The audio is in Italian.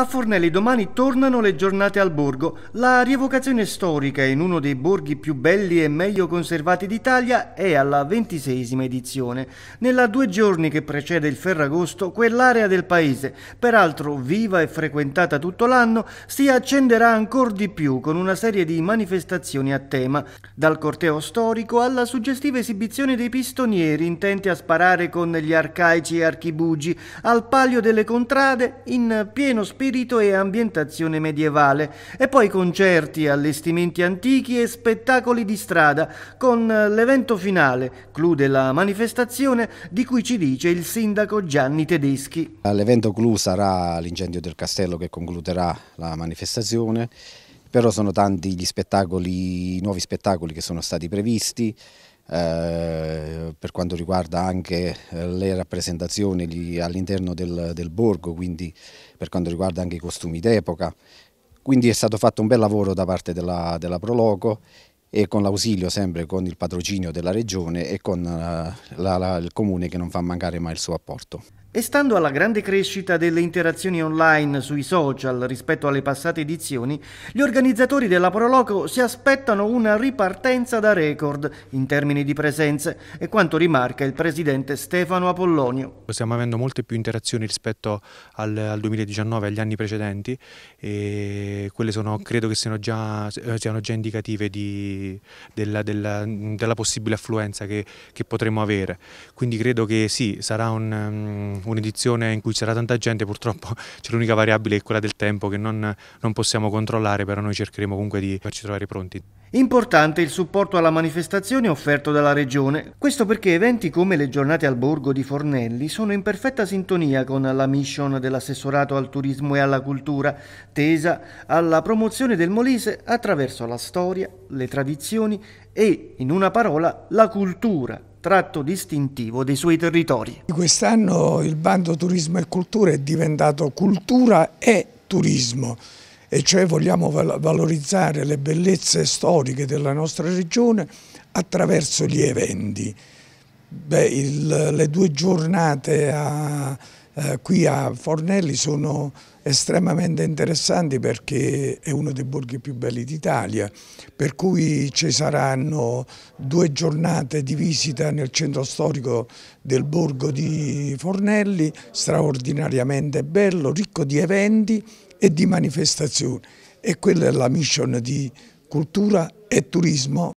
A Fornelli domani tornano le giornate al borgo. La rievocazione storica in uno dei borghi più belli e meglio conservati d'Italia è alla ventisesima edizione. Nella due giorni che precede il Ferragosto, quell'area del paese, peraltro viva e frequentata tutto l'anno, si accenderà ancora di più con una serie di manifestazioni a tema, dal corteo storico alla suggestiva esibizione dei pistonieri intenti a sparare con gli arcaici e archibugi, al palio delle contrade in pieno spirito spirito e ambientazione medievale, e poi concerti, allestimenti antichi e spettacoli di strada, con eh, l'evento finale, clou della manifestazione, di cui ci dice il sindaco Gianni Tedeschi. L'evento clou sarà l'incendio del castello che concluderà la manifestazione, però sono tanti gli spettacoli, i nuovi spettacoli che sono stati previsti, eh, per quanto riguarda anche eh, le rappresentazioni all'interno del, del borgo, quindi per quanto riguarda anche i costumi d'epoca. Quindi è stato fatto un bel lavoro da parte della, della Proloco e con l'ausilio sempre con il patrocinio della regione e con eh, la, la, il comune che non fa mancare mai il suo apporto. E stando alla grande crescita delle interazioni online sui social rispetto alle passate edizioni, gli organizzatori della Proloco si aspettano una ripartenza da record in termini di presenze, e quanto rimarca il presidente Stefano Apollonio. Stiamo avendo molte più interazioni rispetto al, al 2019 agli anni precedenti e quelle sono, credo che siano già, siano già indicative di, della, della, della, possibile affluenza che, che, potremo avere. Quindi credo che sì, sarà mm, un'edizione in cui sarà tanta gente, purtroppo c'è l'unica variabile che è quella del tempo che non, non possiamo controllare, però noi cercheremo comunque di farci trovare pronti. Importante il supporto alla manifestazione offerto dalla Regione, questo perché eventi come le giornate al Borgo di Fornelli sono in perfetta sintonia con la mission dell'assessorato al turismo e alla cultura, tesa alla promozione del Molise attraverso la storia, le tradizioni e, in una parola, la cultura tratto distintivo dei suoi territori. Quest'anno il bando turismo e cultura è diventato cultura e turismo e cioè vogliamo valorizzare le bellezze storiche della nostra regione attraverso gli eventi. Beh, il, le due giornate a eh, qui a Fornelli sono estremamente interessanti perché è uno dei borghi più belli d'Italia, per cui ci saranno due giornate di visita nel centro storico del borgo di Fornelli, straordinariamente bello, ricco di eventi e di manifestazioni e quella è la mission di cultura e turismo.